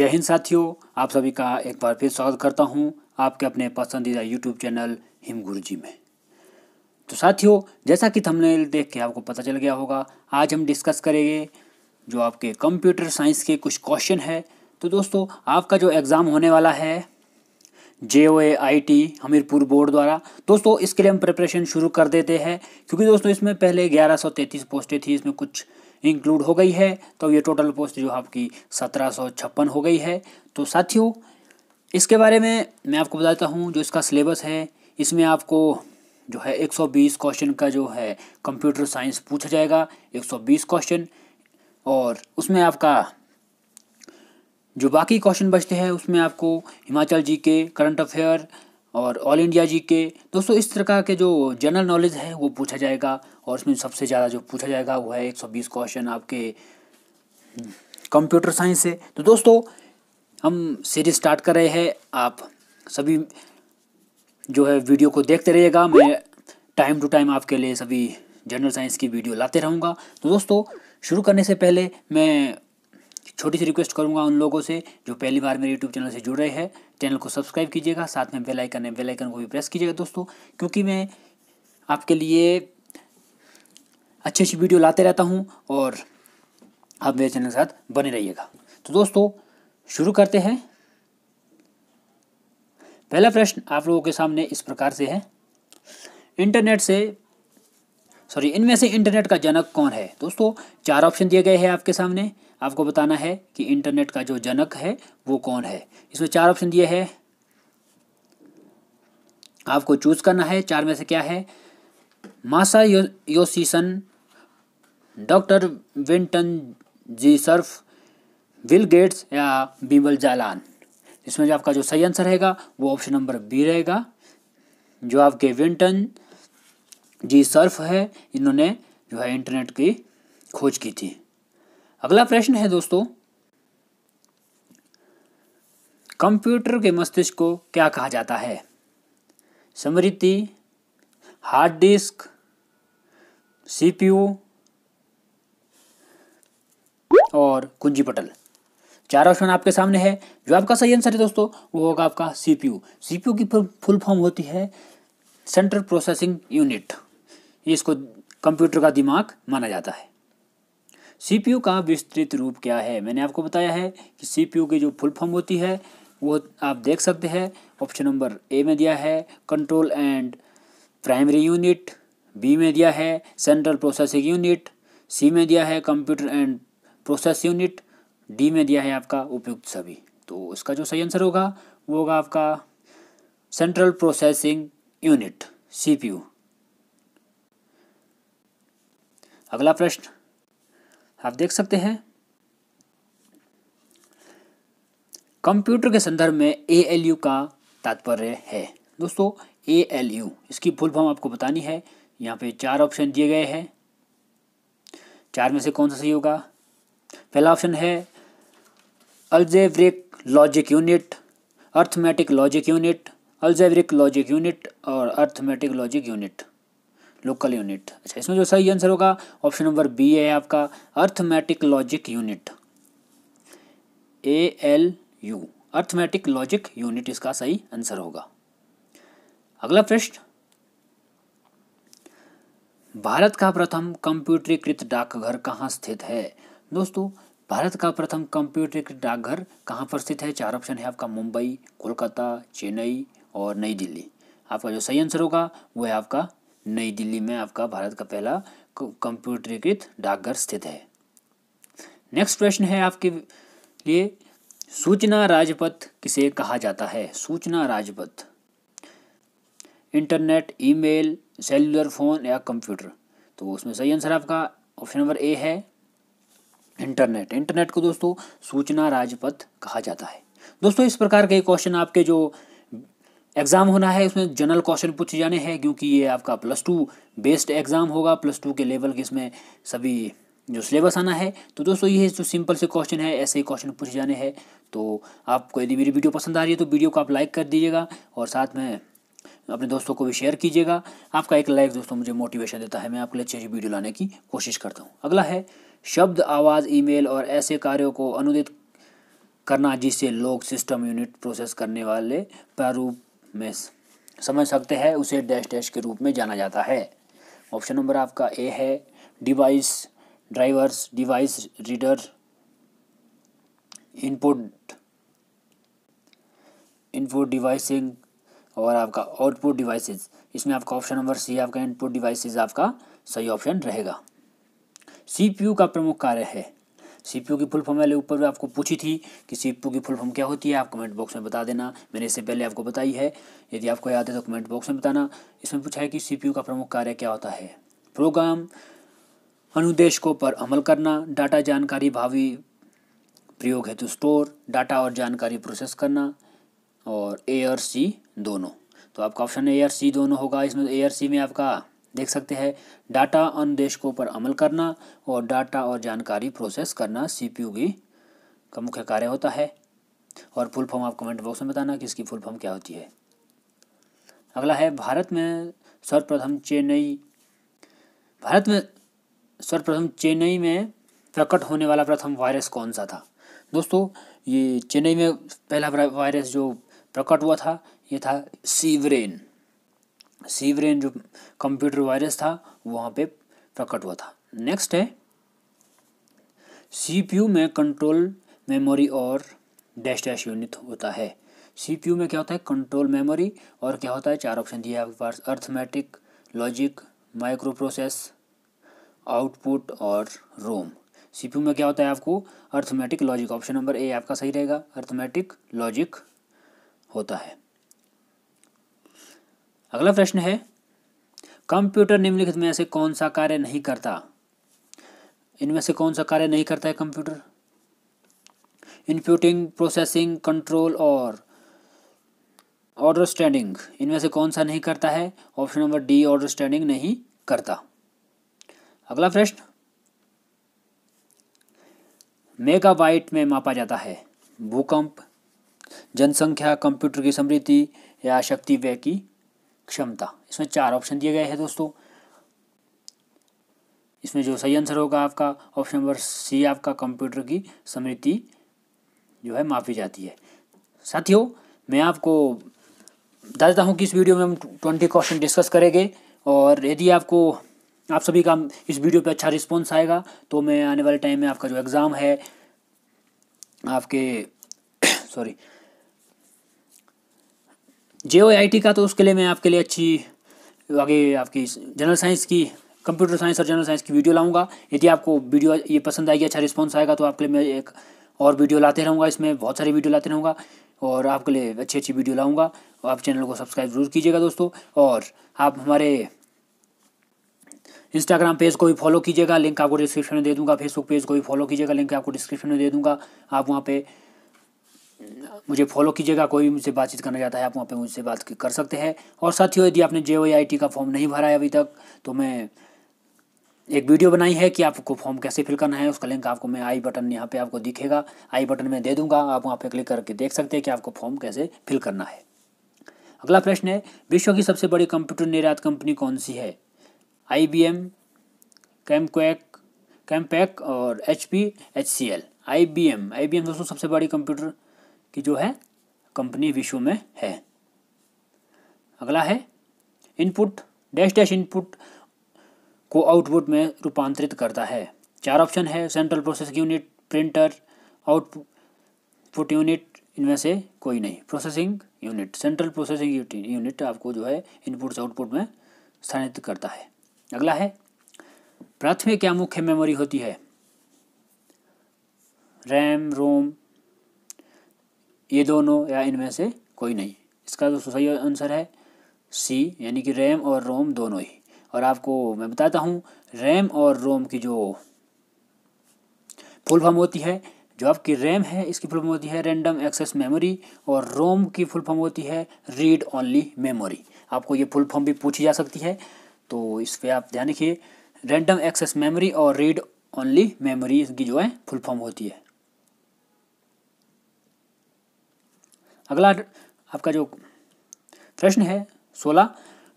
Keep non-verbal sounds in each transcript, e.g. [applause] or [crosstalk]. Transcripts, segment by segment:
जय हिंद साथियों आप सभी का एक बार फिर स्वागत करता हूं आपके अपने पसंदीदा यूट्यूब चैनल हिम गुरु जी में तो साथियों जैसा कि थंबनेल देख के आपको पता चल गया होगा आज हम डिस्कस करेंगे जो आपके कंप्यूटर साइंस के कुछ क्वेश्चन है तो दोस्तों आपका जो एग्ज़ाम होने वाला है J O A I T Hamirpur board द्वारा दोस्तों इसके लिए हम प्रिपरेशन शुरू कर देते हैं क्योंकि दोस्तों इसमें पहले ग्यारह सौ पोस्टें थी इसमें कुछ इंक्लूड हो गई है तो ये टोटल पोस्ट जो आपकी सत्रह हो गई है तो साथियों इसके बारे में मैं आपको बताता हूँ जो इसका सिलेबस है इसमें आपको जो है 120 क्वेश्चन का जो है कंप्यूटर साइंस पूछा जाएगा 120 क्वेश्चन और उसमें आपका जो बाकी क्वेश्चन बचते हैं उसमें आपको Himachal G K current affair और ऑल इंडिया जी के दोस्तों इस तरह के जो जनरल नॉलेज है वो पूछा जाएगा और इसमें सबसे ज़्यादा जो पूछा जाएगा वो है 120 क्वेश्चन आपके कंप्यूटर हम्म, साइंस से तो दोस्तों हम सीरीज स्टार्ट कर रहे हैं आप सभी जो है वीडियो को देखते रहिएगा मैं टाइम टू टाइम आपके लिए सभी जनरल साइंस की वीडियो लाते रहूँगा तो दोस्तों शुरू करने से पहले मैं छोटी सी रिक्वेस्ट करूँगा उन लोगों से जो पहली बार मेरे यूट्यूब चैनल से जुड़ रहे हैं चैनल को सब्सक्राइब कीजिएगा साथ में बेलाइकन है बेलाइकन को भी प्रेस कीजिएगा दोस्तों क्योंकि मैं आपके लिए अच्छी अच्छी वीडियो लाते रहता हूँ और आप मेरे चैनल के साथ बने रहिएगा तो दोस्तों शुरू करते हैं पहला प्रश्न आप लोगों के सामने इस प्रकार से है इंटरनेट से सॉरी इनमें से इंटरनेट का जनक कौन है दोस्तों चार ऑप्शन दिए गए हैं आपके सामने आपको बताना है कि इंटरनेट का जो जनक है वो कौन है इसमें चार ऑप्शन दिए है आपको चूज करना है चार में से क्या है मासा यो, योसीसन doctor Vinton G Cerf Bill Gates या बीमल जालान इसमें जो आपका जो सही आंसर रहेगा वो ऑप्शन नंबर बी रहेगा जो आपके विंटन जी सर्फ है इन्होंने जो है इंटरनेट की खोज की थी अगला प्रश्न है दोस्तों कंप्यूटर के मस्तिष्क को क्या कहा जाता है स्मृति हार्ड डिस्क सीपीयू और कुंजी पटल चार ऑप्शन आपके सामने है जो आपका सही आंसर है दोस्तों वो होगा आपका सीपीयू सीपीयू की फुल फॉर्म होती है सेंट्रल प्रोसेसिंग यूनिट इसको कंप्यूटर का दिमाग माना जाता है सीपीयू का विस्तृत रूप क्या है मैंने आपको बताया है कि सीपीयू की जो फुल फॉर्म होती है वो आप देख सकते हैं ऑप्शन नंबर ए में दिया है control and primary unit B में दिया है सेंट्रल प्रोसेसिंग यूनिट सी में दिया है computer and process unit D में दिया है आपका उपयुक्त सभी तो उसका जो सही आंसर होगा वो होगा आपका सेंट्रल प्रोसेसिंग यूनिट सीपीयू अगला प्रश्न आप देख सकते हैं कंप्यूटर के संदर्भ में ए एल यू का तात्पर्य है दोस्तों ए एल यू इसकी फुल फॉर्म आपको बतानी है यहाँ पे चार ऑप्शन दिए गए हैं चार में से कौन सा सही होगा पहला ऑप्शन है algebraic logic unit arithmetic logic unit algebraic logic unit और arithmetic logic unit local unit अच्छा इसमें जो सही आंसर होगा ऑप्शन नंबर बी है आपका arithmetic logic unit A L U arithmetic logic unit इसका सही आंसर होगा अगला प्रश्न भारत का प्रथम कंप्यूटरीकृत डाकघर कहाँ स्थित है दोस्तों भारत का प्रथम कंप्यूटरीकृत डाकघर कहाँ पर स्थित है चार ऑप्शन है आपका मुंबई कोलकाता चेन्नई और नई दिल्ली आपका जो सही आंसर होगा वो है आपका नई दिल्ली में आपका भारत का पहला कंप्यूटरीकृत डाकघर स्थित है नेक्स्ट प्रश्न है आपके लिए सूचना राजपथ किसे कहा जाता है सूचना राजपथ इंटरनेट ईमेल सेलुलर फ़ोन या कंप्यूटर तो उसमें सही आंसर आपका ऑप्शन नंबर ए है इंटरनेट इंटरनेट को दोस्तों सूचना राजपथ कहा जाता है दोस्तों इस प्रकार के क्वेश्चन आपके जो एग्ज़ाम होना है उसमें जनरल क्वेश्चन पूछे जाने हैं क्योंकि ये आपका प्लस टू बेस्ड एग्ज़ाम होगा प्लस टू के लेवल के इसमें सभी जो सिलेबस आना है तो दोस्तों ये जो सिंपल से क्वेश्चन है ऐसे ही क्वेश्चन पूछे जाने हैं तो आपको यदि मेरी वीडियो पसंद आ रही है तो वीडियो को आप लाइक कर दीजिएगा और साथ में अपने दोस्तों को भी शेयर कीजिएगा आपका एक लाइक दोस्तों मुझे मोटिवेशन देता है मैं आपके लिए अच्छी अच्छी वीडियो लाने की कोशिश करता हूँ अगला है शब्द आवाज़ ईमेल और ऐसे कार्यों को अनुदित करना जिससे लोग सिस्टम यूनिट प्रोसेस करने वाले प्रारूप में समझ सकते हैं उसे डैश डैश के रूप में जाना जाता है ऑप्शन नंबर आपका ए है device drivers device reader input input डिवाइसिंग और आपका आउटपुट डिवाइसेस इसमें आपका ऑप्शन नंबर सी आपका इनपुट डिवाइसेस आपका सही ऑप्शन रहेगा सीपीयू का प्रमुख कार्य है सीपीयू की फुल फॉर्म वाले ऊपर भी आपको पूछी थी कि सीपीयू की फुल फॉर्म क्या होती है आप कमेंट बॉक्स में बता देना मैंने इससे पहले आपको बताई है यदि आपको याद है तो कमेंट बॉक्स में बताना इसमें पूछा है कि सीपीयू का प्रमुख कार्य क्या होता है प्रोग्राम अनुदेशकों पर अमल करना डाटा जानकारी भावी प्रयोग हेतु स्टोर डाटा और जानकारी प्रोसेस करना और ए और सी दोनों तो आपका ऑप्शन ए और सी दोनों होगा इसमें ए और सी में आपका देख सकते हैं डाटा अनुदेशकों पर अमल करना और डाटा और जानकारी प्रोसेस करना सीपीयू की का मुख्य कार्य होता है और फुल फॉर्म आप कमेंट बॉक्स में बताना कि इसकी फुल फॉर्म क्या होती है अगला है भारत में सर्वप्रथम चेन्नई भारत में सर्वप्रथम चेन्नई में प्रकट होने वाला प्रथम वायरस कौन सा था दोस्तों ये चेन्नई में पहला वायरस जो प्रकट हुआ था ये था सीवरेन सीवरेन जो कंप्यूटर वायरस था वहाँ पे प्रकट हुआ था नेक्स्ट है सीपीयू में कंट्रोल मेमोरी और डैश डैश यूनिट होता है सीपीयू में क्या होता है कंट्रोल मेमोरी और क्या होता है चार ऑप्शन दिया आपके पास arithmetic logic micro process output और रोम सीपीयू में क्या होता है आपको arithmetic logic option number A आपका सही रहेगा अर्थमेटिक लॉजिक होता है अगला प्रश्न है कंप्यूटर निम्नलिखित में से कौन सा कार्य नहीं करता इनमें से कौन सा कार्य नहीं करता है कंप्यूटर इनप्यूटिंग प्रोसेसिंग कंट्रोल और ऑर्डर स्टैंडिंग इनमें से कौन सा नहीं करता है option number D order standing नहीं करता अगला प्रश्न मेगाबाइट में मापा जाता है भूकंप जनसंख्या कंप्यूटर की समृद्धि या शक्ति व्यय की क्षमता इसमें चार ऑप्शन दिए गए हैं दोस्तों इसमें जो सही आंसर होगा आपका ऑप्शन नंबर सी आपका कंप्यूटर की समृति जो है माफी जाती है साथियों मैं आपको बता देता हूँ कि इस वीडियो में हम ट्वेंटी क्वेश्चन डिस्कस करेंगे और यदि आपको आप सभी का इस वीडियो पे अच्छा रिस्पॉन्स आएगा तो मैं आने वाले टाइम में आपका जो एग्ज़ाम है आपके सॉरी [coughs] जे ओ का तो उसके लिए मैं आपके लिए अच्छी आगे आपकी जनरल साइंस की कंप्यूटर साइंस और जनरल साइंस की वीडियो लाऊंगा यदि आपको वीडियो ये पसंद आएगी अच्छा रिस्पॉन्स आएगा तो आपके लिए मैं एक और वीडियो लाते रहूँगा इसमें बहुत सारी वीडियो लाते रहूँगा और आपके लिए अच्छी अच्छी वीडियो लाऊंगा आप चैनल को सब्सक्राइब जरूर कीजिएगा दोस्तों और आप हमारे इंस्टाग्राम पेज को भी फॉलो कीजिएगा लिंक आपको डिस्क्रिप्शन में दे दूंगा फेसबुक पेज को भी फॉलो कीजिएगा लिंक आपको डिस्क्रिप्शन में दे दूंगा आप वहाँ पे मुझे फॉलो कीजिएगा कोई भी मुझसे बातचीत करना चाहता है आप वहाँ पे मुझसे बात कर सकते हैं और साथियों यदि आपने जे आई टी का फॉर्म नहीं भरा है अभी तक तो मैं एक वीडियो बनाई है कि आपको फॉर्म कैसे फिल करना है उसका लिंक आपको मैं आई बटन यहाँ पे आपको दिखेगा आई बटन में दे दूंगा आप वहाँ पे क्लिक करके देख सकते हैं कि आपको फॉर्म कैसे फिल करना है अगला प्रश्न है विश्व की सबसे बड़ी कंप्यूटर निर्यात कंपनी कौन सी है आई बी एम कैमक्वैक कैमपैक और H P H C L I B M I B M दोस्तों सबसे बड़ी कंप्यूटर कि जो है कंपनी विश्व में है अगला है इनपुट डैश डैश इनपुट को आउटपुट में रूपांतरित करता है चार ऑप्शन है central processing unit printer output unit इनमें से कोई नहीं processing unit central processing unit आपको जो है इनपुट आउटपुट में स्थानित करता है अगला है प्राथमिक या मुख्य मेमोरी होती है रैम रोम ये दोनों या इनमें से कोई नहीं इसका तो सही आंसर है सी यानी कि रैम और रोम दोनों ही और आपको मैं बताता हूँ रैम और रोम की जो फुल फॉर्म होती है जो आपकी रैम है इसकी फुल फॉर्म होती है रैंडम एक्सेस मेमोरी और रोम की फुल फॉर्म होती है रीड ओनली मेमोरी आपको ये फुल फॉर्म भी पूछी जा सकती है तो इस पर आप ध्यान रखिए रैंडम एक्सेस मेमोरी और रीड ओनली मेमोरी इसकी जो है फुल फॉर्म होती है अगला आपका जो प्रश्न है सोलह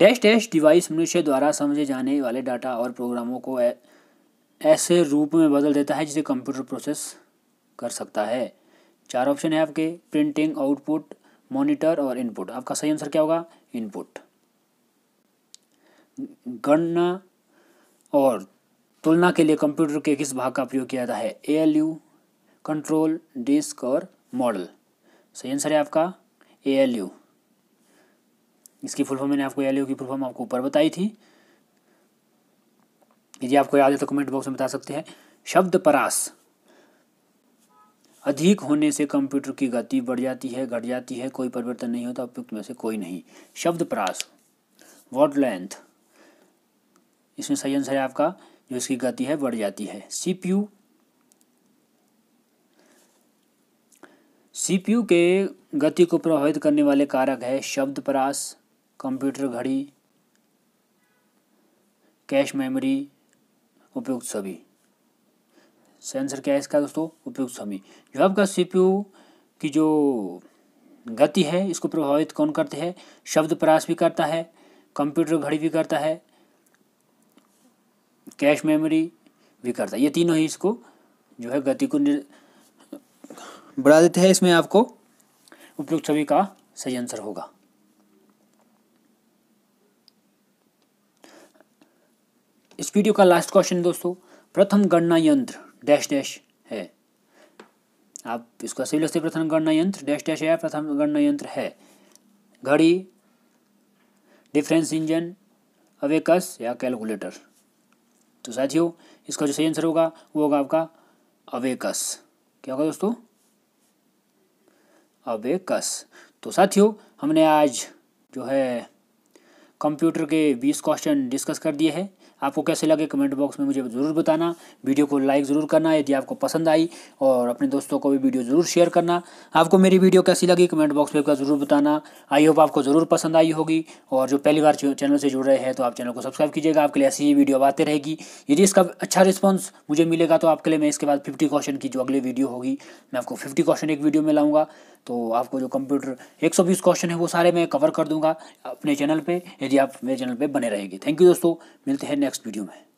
डैश डैश डिवाइस मनुष्य द्वारा समझे जाने वाले डाटा और प्रोग्रामों को ऐसे रूप में बदल देता है जिसे कंप्यूटर प्रोसेस कर सकता है चार ऑप्शन है आपके प्रिंटिंग आउटपुट मॉनिटर और इनपुट आपका सही आंसर क्या होगा इनपुट गणना और तुलना के लिए कंप्यूटर के किस भाग का प्रयोग किया जाता है ए कंट्रोल डिस्क और मॉडल सही आंसर है आपका ए एल यू इसकी फुल फॉर्म मैंने आपको ए एल यू की फुल फॉर्म आपको ऊपर बताई थी यदि आपको याद है तो कमेंट बॉक्स में बता सकते हैं शब्द परास अधिक होने से कंप्यूटर की गति बढ़ जाती है घट जाती है कोई परिवर्तन नहीं होता उपयुक्त में से कोई नहीं शब्द परास वर्ड लेंथ इसमें सही आंसर है आपका जो इसकी गति है बढ़ जाती है सीपीयू सीपीयू के गति को प्रभावित करने वाले कारक है शब्द परास कंप्यूटर घड़ी कैश मेमोरी उपयुक्त सभी सेंसर क्या है इसका दोस्तों उपयुक्त सभी जो आपका सीपीयू की जो गति है इसको प्रभावित कौन करते हैं शब्द परास भी करता है कंप्यूटर घड़ी भी करता है कैश मेमोरी भी करता है ये तीनों ही इसको जो है गति को बढ़ा देते हैं इसमें आपको उपयुक्त छवि का सही आंसर होगा इस वीडियो का लास्ट क्वेश्चन दोस्तों प्रथम गणना यंत्र डैश डैश है आप इसका सही लगते प्रथम गणना यंत्र डैश डैश है प्रथम गणना यंत्र है घड़ी डिफरेंस इंजन अवेकस या कैलकुलेटर तो साथियों इसका जो सही आंसर होगा वो होगा आपका अवेकस क्या होगा दोस्तों अवेकस तो साथियों हमने आज जो है कंप्यूटर के बीस क्वेश्चन डिस्कस कर दिए हैं आपको कैसे लगे कमेंट बॉक्स में मुझे ज़रूर बताना वीडियो को लाइक ज़रूर करना यदि आपको पसंद आई और अपने दोस्तों को भी वीडियो ज़रूर शेयर करना आपको मेरी वीडियो कैसी लगी कमेंट बॉक्स में का ज़रूर बताना आई होप आपको ज़रूर पसंद आई होगी और जो पहली बार चैनल से जुड़ रहे हैं तो आप चैनल को सब्सक्राइब कीजिएगा आपके लिए ऐसी ही वीडियो आते रहेगी यदि इसका अच्छा रिस्पॉन्स मुझे मिलेगा तो आपके लिए मैं इसके बाद फिफ्टी क्वेश्चन की जो अगली वीडियो होगी मैं आपको फिफ्टी क्वेश्चन एक वीडियो में लाऊँगा तो आपको जो कंप्यूटर 120 क्वेश्चन है वो सारे मैं कवर कर दूंगा अपने चैनल पे यदि आप मेरे चैनल पे बने रहेंगे थैंक यू दोस्तों मिलते हैं नेक्स्ट वीडियो में